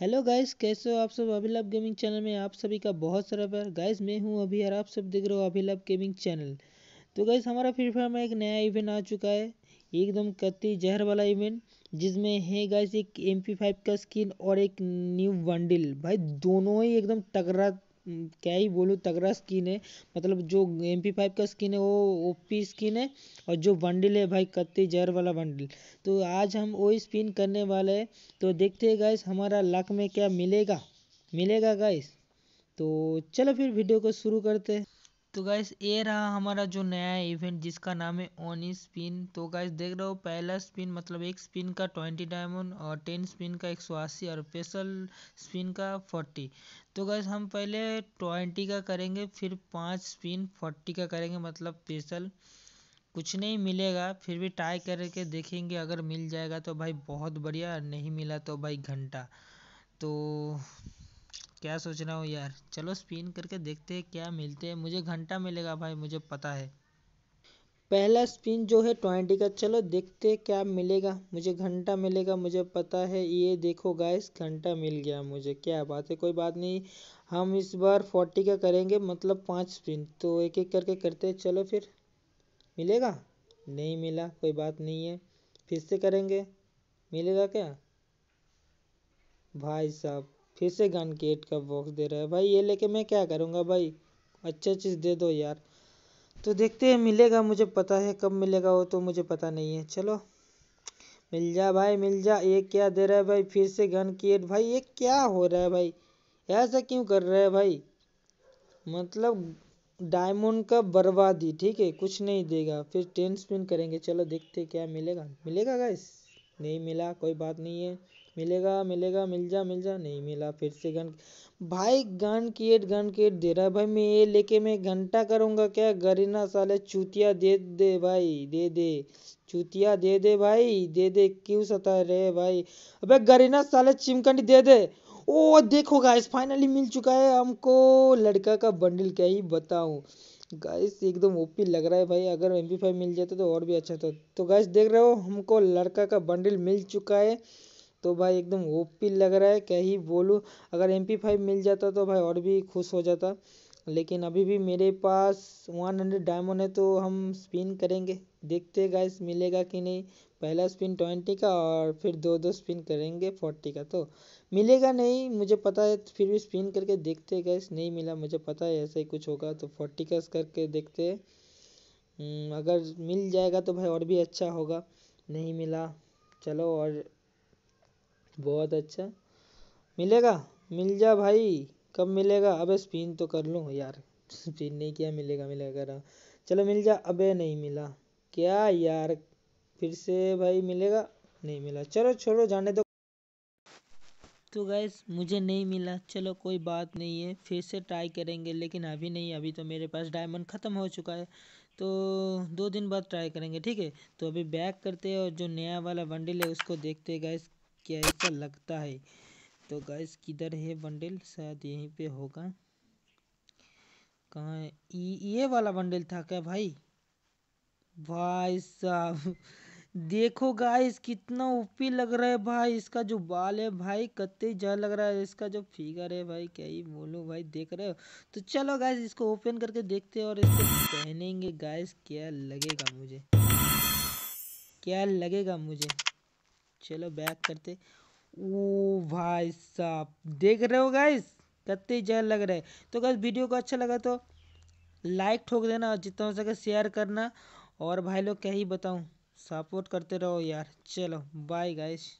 hello guys कैसे हो आप सब अभिलाभ गेमिंग चैनल में आप सभी का बहुत सारा प्यार गाइस मैं हूं अभी और आप सब देख रहे हो अभिलाभ गेमिंग चैनल तो गाइस हमारा फ्री फायर में एक नया इवेंट आ चुका है एकदम कत्ती जहर वाला इवेंट जिसमें है गाइस एक एम फाइव का स्किन और एक न्यू बंडल भाई दोनों ही एकदम टकरा क्या ही बोलूँ तगड़ा स्किन है मतलब जो एम पी फाइव का स्किन है वो ओ पी स्किन है और जो बंडल है भाई कत्ती जहर वाला बंडल तो आज हम वही स्पिन करने वाले हैं तो देखते हैं गाइस हमारा लक में क्या मिलेगा मिलेगा गाइस तो चलो फिर वीडियो को शुरू करते हैं तो गैस ये रहा हमारा जो नया इवेंट जिसका नाम है ओनी स्पिन तो गैस देख रहे हो पहला स्पिन मतलब एक स्पिन का ट्वेंटी डायमंड और टेन स्पिन का एक सौ अस्सी और स्पेशल स्पिन का फोर्टी तो गैस हम पहले ट्वेंटी का करेंगे फिर पाँच स्पिन फोर्टी का करेंगे मतलब स्पेशल कुछ नहीं मिलेगा फिर भी ट्राई करके देखेंगे अगर मिल जाएगा तो भाई बहुत बढ़िया नहीं मिला तो भाई घंटा तो क्या सोच रहा हूँ यार चलो स्पिन करके देखते हैं क्या मिलते हैं मुझे घंटा मिलेगा भाई मुझे पता है पहला स्पिन जो है ट्वेंटी का चलो देखते क्या मिलेगा मुझे घंटा मिलेगा मुझे पता है ये देखो गाइस घंटा मिल गया मुझे क्या बात है कोई बात नहीं हम इस बार फोर्टी का करेंगे मतलब पाँच स्पिन तो एक एक करके करते हैं चलो फिर मिलेगा नहीं मिला कोई बात नहीं है फिर से करेंगे मिलेगा क्या भाई साहब फिर से गन गेट का बॉक्स दे रहा है भाई ये लेके मैं क्या करूँगा भाई अच्छा चीज़ दे दो यार तो देखते हैं मिलेगा मुझे पता है कब मिलेगा वो तो मुझे पता नहीं है चलो मिल जा भाई मिल जा ये क्या दे रहा है भाई फिर से गन किएट भाई ये क्या हो रहा है भाई ऐसा क्यों कर रहा है भाई मतलब डायमंड का बर्बादी ठीक है कुछ नहीं देगा फिर टेन स्पिन करेंगे चलो देखते क्या मिलेगा मिलेगा गाइस नहीं मिला कोई बात नहीं है मिलेगा मिलेगा मिल जा मिल जा नहीं मिला फिर से गन भाई गन किएट गन किएट दे रहा है भाई मैं ये लेके मैं घंटा करूँगा क्या गरीना साले चूतिया दे दे भाई दे दे चूतिया दे दे भाई दे दे क्यों सता रहे भाई अबे गरीना साले चिमकंडी दे दे ओ देखो गाइस फाइनली मिल चुका है हमको लड़का का बंडल क्या ही बताऊँ गाइस एकदम ओपी लग रहा है भाई अगर एम मिल जाता तो और भी अच्छा था तो गाइस देख रहे हो हमको लड़का का बंडल मिल चुका है तो भाई एकदम ओपी लग रहा है क्या ही बोलूँ अगर एम पी फाइव मिल जाता तो भाई और भी खुश हो जाता लेकिन अभी भी मेरे पास वन हंड्रेड डायमंड है तो हम स्पिन करेंगे देखते हैं गाइस मिलेगा कि नहीं पहला स्पिन ट्वेंटी का और फिर दो दो स्पिन करेंगे फोर्टी का तो मिलेगा नहीं मुझे पता है तो फिर भी स्पिन करके देखते हैं गाइस नहीं मिला मुझे पता है ऐसा ही कुछ होगा तो फोर्टी का करके देखते हम्म, अगर मिल जाएगा तो भाई और भी अच्छा होगा नहीं मिला चलो और बहुत अच्छा मिलेगा मिल जा भाई कब मिलेगा अबे स्पिन तो कर लूँ यार स्पिन नहीं किया मिलेगा मिलेगा कर रहा चलो मिल जा अबे नहीं मिला क्या यार फिर से भाई मिलेगा नहीं मिला चलो छोड़ो जाने दो तो गैस मुझे नहीं मिला चलो कोई बात नहीं है फिर से ट्राई करेंगे लेकिन अभी नहीं अभी तो मेरे पास डायमंड ख़त्म हो चुका है तो दो दिन बाद ट्राई करेंगे ठीक है तो अभी बैक करते हैं और जो नया वाला वनडील है उसको देखते हैं गैस क्या ऐसा लगता है तो गैस किधर है बंडल शायद यहीं पे होगा कहाँ ये वाला बंडल था क्या भाई भाई साहब देखो गाइस कितना ओपी लग रहा है भाई इसका जो बाल है भाई कत्ते जा लग रहा है इसका जो फिगर है भाई क्या ही बोलो भाई देख रहे हो तो चलो गाइस इसको ओपन करके देखते हैं और इसको पहनेंगे गाइस क्या लगेगा मुझे क्या लगेगा मुझे चलो बैक करते ओ भाई साहब देख रहे हो गाइस कितने जहर लग रहा है तो गाइस वीडियो को अच्छा लगा तो लाइक ठोक देना और जितना हो सके शेयर करना और भाई लोग क्या ही बताऊँ सपोर्ट करते रहो यार चलो बाय गाइस